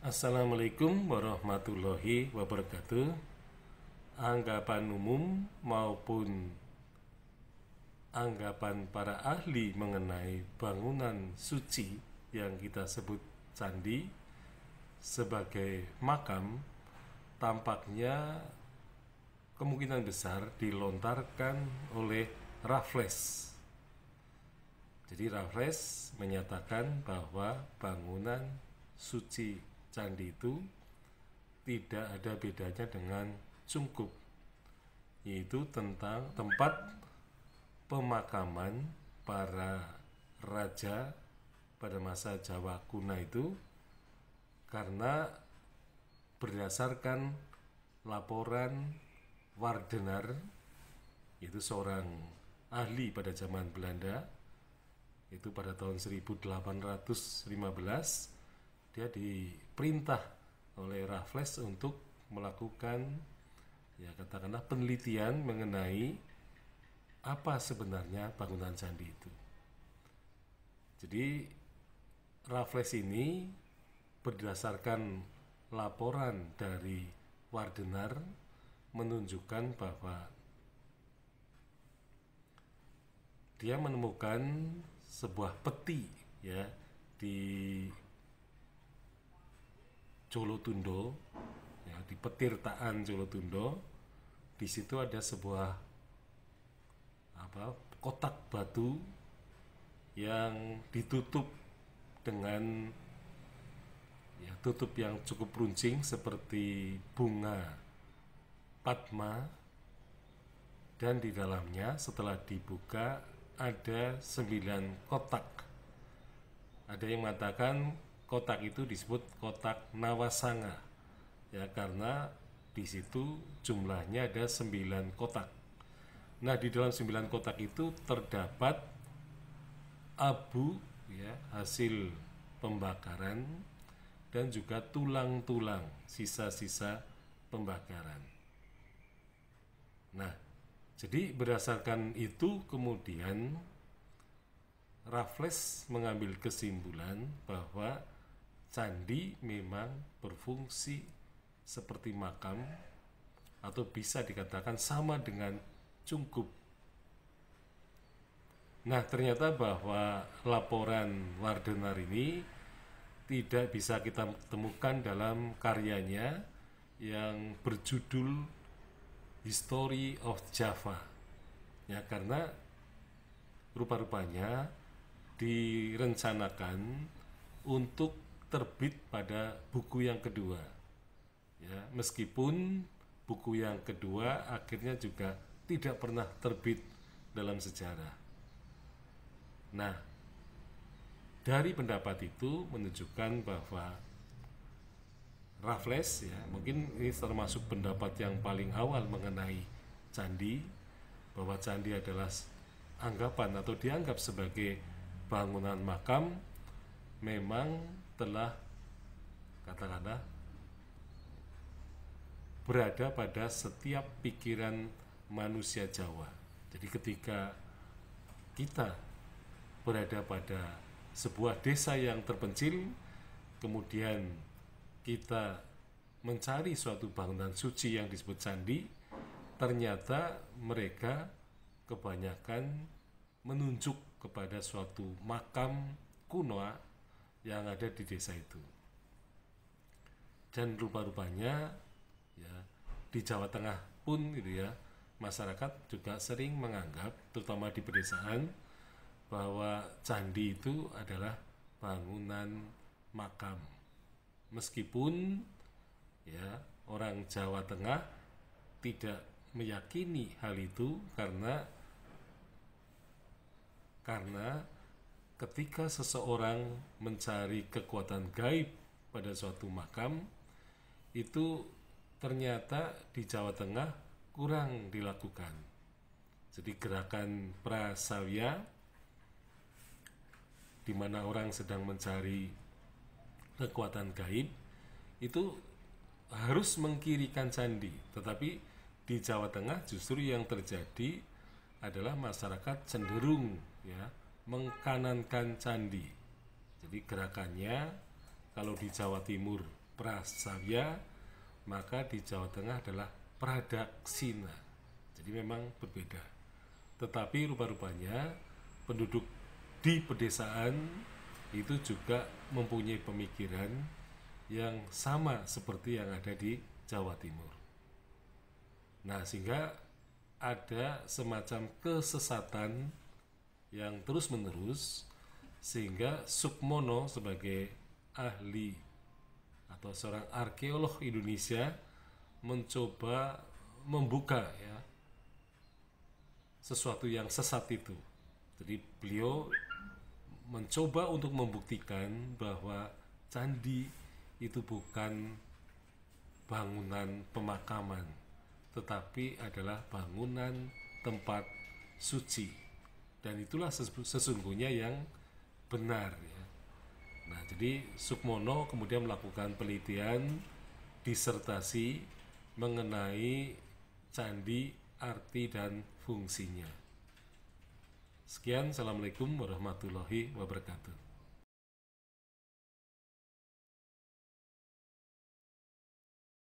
Assalamualaikum warahmatullahi wabarakatuh. Anggapan umum maupun anggapan para ahli mengenai bangunan suci yang kita sebut candi sebagai makam tampaknya kemungkinan besar dilontarkan oleh Raffles. Jadi Raffles menyatakan bahwa bangunan suci candi itu tidak ada bedanya dengan sungkup yaitu tentang tempat pemakaman para raja pada masa Jawa kuna itu karena berdasarkan laporan Wardenar itu seorang ahli pada zaman Belanda itu pada tahun 1815 dia diperintah oleh Raffles untuk melakukan ya katakanlah penelitian mengenai apa sebenarnya bangunan candi itu. Jadi Raffles ini berdasarkan laporan dari Wardenar menunjukkan bahwa dia menemukan sebuah peti ya di Colotundo ya di petirtaan Colotundo di situ ada sebuah apa kotak batu yang ditutup dengan ya tutup yang cukup runcing seperti bunga padma dan di dalamnya setelah dibuka ada sembilan kotak ada yang mengatakan kotak itu disebut kotak Nawasanga ya karena di situ jumlahnya ada 9 kotak. Nah, di dalam 9 kotak itu terdapat abu ya hasil pembakaran dan juga tulang-tulang sisa-sisa pembakaran. Nah, jadi berdasarkan itu kemudian Raffles mengambil kesimpulan bahwa candi memang berfungsi seperti makam atau bisa dikatakan sama dengan cungkup. Nah, ternyata bahwa laporan Wardenar ini tidak bisa kita temukan dalam karyanya yang berjudul History of Java. Ya, karena rupa-rupanya direncanakan untuk terbit pada buku yang kedua. Ya, meskipun buku yang kedua akhirnya juga tidak pernah terbit dalam sejarah. Nah, dari pendapat itu menunjukkan bahwa Raffles ya, mungkin ini termasuk pendapat yang paling awal mengenai candi bahwa candi adalah anggapan atau dianggap sebagai bangunan makam memang telah katakanlah berada pada setiap pikiran manusia Jawa. Jadi ketika kita berada pada sebuah desa yang terpencil, kemudian kita mencari suatu bangunan suci yang disebut candi, ternyata mereka kebanyakan menunjuk kepada suatu makam kuno yang ada di desa itu. Dan rupa-rupanya ya di Jawa Tengah pun gitu ya, masyarakat juga sering menganggap terutama di pedesaan bahwa candi itu adalah bangunan makam. Meskipun ya orang Jawa Tengah tidak meyakini hal itu karena karena ketika seseorang mencari kekuatan gaib pada suatu makam itu ternyata di Jawa Tengah kurang dilakukan. Jadi gerakan prasawya di mana orang sedang mencari kekuatan gaib itu harus mengkirikan candi, tetapi di Jawa Tengah justru yang terjadi adalah masyarakat cenderung ya mengkanankan candi. Jadi gerakannya kalau di Jawa Timur prasawya, maka di Jawa Tengah adalah pradaksina. Jadi memang berbeda. Tetapi rupa-rupanya penduduk di pedesaan itu juga mempunyai pemikiran yang sama seperti yang ada di Jawa Timur. Nah, sehingga ada semacam kesesatan yang terus-menerus sehingga Sukmono sebagai ahli atau seorang arkeolog Indonesia mencoba membuka ya sesuatu yang sesat itu. Jadi beliau mencoba untuk membuktikan bahwa candi itu bukan bangunan pemakaman, tetapi adalah bangunan tempat suci dan itulah sesungguhnya yang benar ya. Nah, jadi Sukmono kemudian melakukan penelitian disertasi mengenai candi, arti dan fungsinya. Sekian, Assalamualaikum warahmatullahi wabarakatuh.